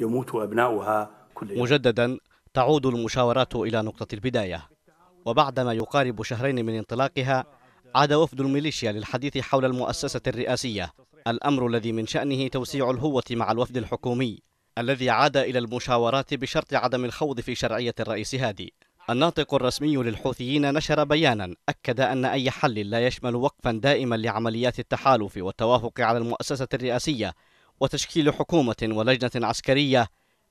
يموت أبناؤها كل يوم مجددا تعود المشاورات إلى نقطة البداية وبعدما يقارب شهرين من انطلاقها عاد وفد الميليشيا للحديث حول المؤسسة الرئاسية الأمر الذي من شأنه توسيع الهوة مع الوفد الحكومي الذي عاد إلى المشاورات بشرط عدم الخوض في شرعية الرئيس هادي الناطق الرسمي للحوثيين نشر بيانا أكد أن أي حل لا يشمل وقفا دائما لعمليات التحالف والتوافق على المؤسسة الرئاسية وتشكيل حكومة ولجنة عسكرية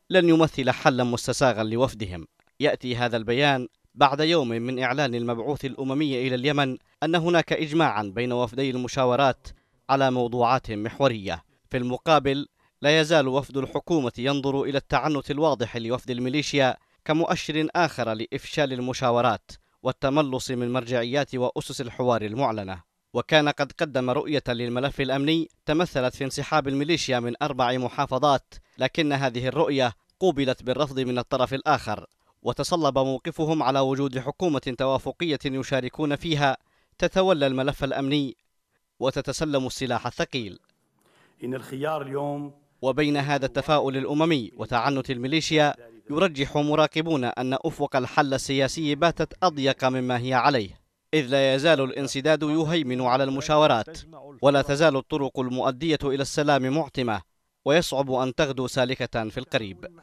لن يمثل حلا مستساغا لوفدهم يأتي هذا البيان بعد يوم من إعلان المبعوث الأممي إلى اليمن أن هناك إجماعا بين وفدي المشاورات على موضوعات محورية في المقابل لا يزال وفد الحكومة ينظر إلى التعنت الواضح لوفد الميليشيا كمؤشر آخر لإفشال المشاورات والتملص من مرجعيات وأسس الحوار المعلنة وكان قد قدم رؤية للملف الأمني تمثلت في انسحاب الميليشيا من أربع محافظات لكن هذه الرؤية قوبلت بالرفض من الطرف الآخر وتصلب موقفهم على وجود حكومة توافقية يشاركون فيها تتولى الملف الأمني وتتسلم السلاح الثقيل إن الخيار اليوم وبين هذا التفاؤل الأممي وتعنت الميليشيا يرجح مراقبون أن أفق الحل السياسي باتت أضيق مما هي عليه إذ لا يزال الانسداد يهيمن على المشاورات ولا تزال الطرق المؤدية إلى السلام معتمة ويصعب أن تغدو سالكة في القريب